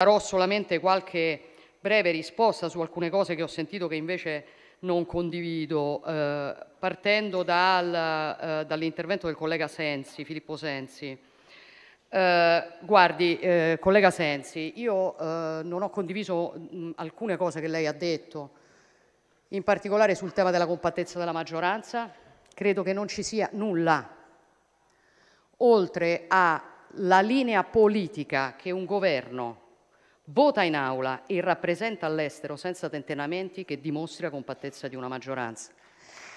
Darò solamente qualche breve risposta su alcune cose che ho sentito che invece non condivido, eh, partendo dal, eh, dall'intervento del collega Sensi, Filippo Sensi. Eh, guardi, eh, collega Sensi, io eh, non ho condiviso mh, mm, alcune cose che lei ha detto, in particolare sul tema della compattezza della maggioranza. Credo che non ci sia nulla, oltre alla linea politica che un governo vota in aula e rappresenta all'estero senza tentenamenti che dimostri la compattezza di una maggioranza.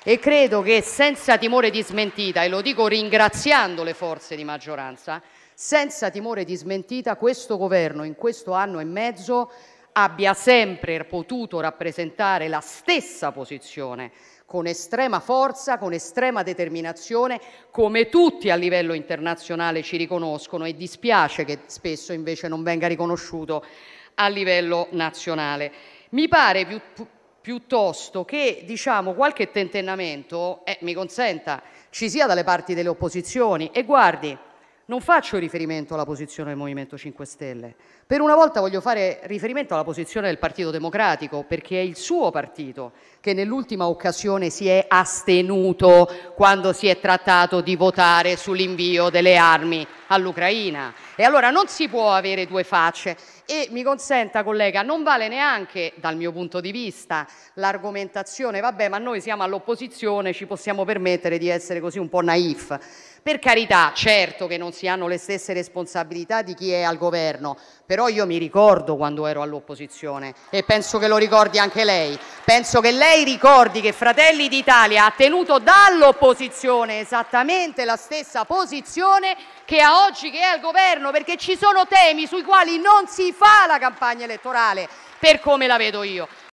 E credo che senza timore di smentita, e lo dico ringraziando le forze di maggioranza, senza timore di smentita questo governo in questo anno e mezzo abbia sempre potuto rappresentare la stessa posizione con estrema forza, con estrema determinazione, come tutti a livello internazionale ci riconoscono e dispiace che spesso invece non venga riconosciuto a livello nazionale. Mi pare più, piuttosto che diciamo, qualche tentennamento, eh, mi consenta, ci sia dalle parti delle opposizioni e guardi, non faccio riferimento alla posizione del Movimento 5 Stelle, per una volta voglio fare riferimento alla posizione del Partito Democratico, perché è il suo partito che nell'ultima occasione si è astenuto quando si è trattato di votare sull'invio delle armi all'Ucraina. E allora non si può avere due facce. E mi consenta, collega, non vale neanche dal mio punto di vista l'argomentazione, vabbè, ma noi siamo all'opposizione, ci possiamo permettere di essere così un po' naif. Per carità, certo che non si hanno le stesse responsabilità di chi è al governo, però io mi ricordo quando ero all'opposizione e penso che lo ricordi anche lei. Penso che lei ricordi che Fratelli d'Italia ha tenuto dall'opposizione esattamente la stessa posizione che ha oggi che è al governo, perché ci sono temi sui quali non si fa la campagna elettorale, per come la vedo io.